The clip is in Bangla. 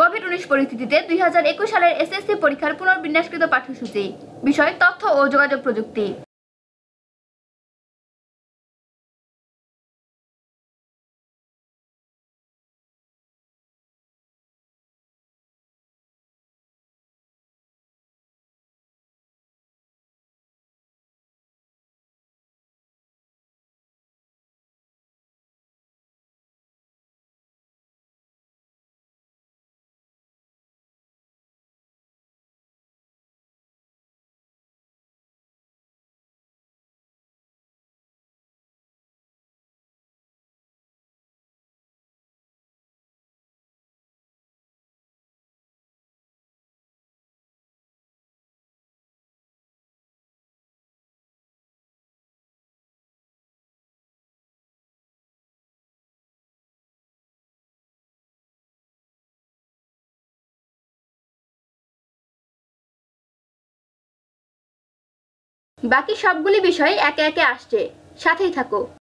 কোভিড উনিশ পরিস্থিতিতে দুই সালের একুশ সালের এসএসসি পরীক্ষার পুনর্বিন্যাসকৃত পাঠ্যসূচি বিষয় তথ্য ও যোগাযোগ প্রযুক্তি বাকি সবগুলি বিষয় একে একে আসছে সাথেই থাকো